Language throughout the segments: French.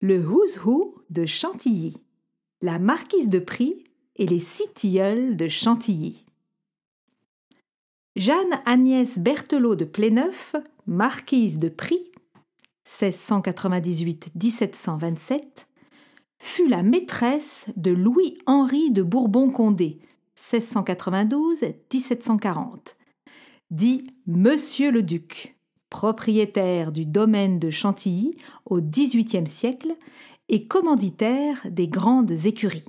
le Who's Who de Chantilly, la Marquise de Prix et les six tilleuls de Chantilly. Jeanne Agnès Berthelot de Pléneuf, marquise de Prix, 1698-1727, fut la maîtresse de Louis-Henri de Bourbon-Condé, 1692-1740, dit Monsieur le Duc propriétaire du domaine de Chantilly au XVIIIe siècle et commanditaire des grandes écuries.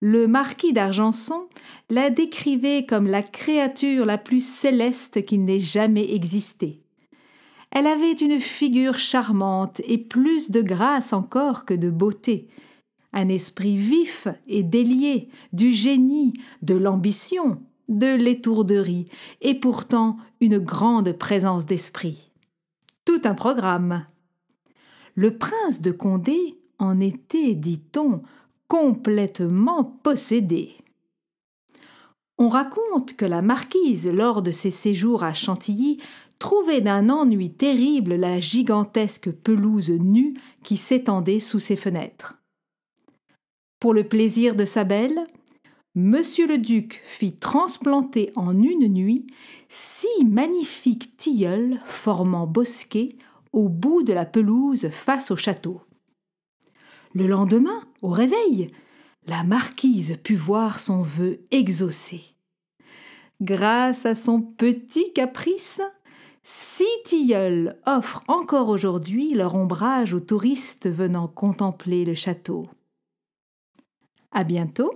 Le marquis d'Argenson la décrivait comme la créature la plus céleste qui n'ait jamais existé. Elle avait une figure charmante et plus de grâce encore que de beauté, un esprit vif et délié, du génie, de l'ambition, de l'étourderie, et pourtant une grande présence d'esprit. Tout un programme. Le prince de Condé en était, dit-on, complètement possédé. On raconte que la marquise, lors de ses séjours à Chantilly, trouvait d'un ennui terrible la gigantesque pelouse nue qui s'étendait sous ses fenêtres. Pour le plaisir de sa belle, Monsieur le duc fit transplanter en une nuit six magnifiques tilleuls formant bosquet au bout de la pelouse face au château. Le lendemain, au réveil, la marquise put voir son vœu exaucé. Grâce à son petit caprice, six tilleuls offrent encore aujourd'hui leur ombrage aux touristes venant contempler le château. À bientôt!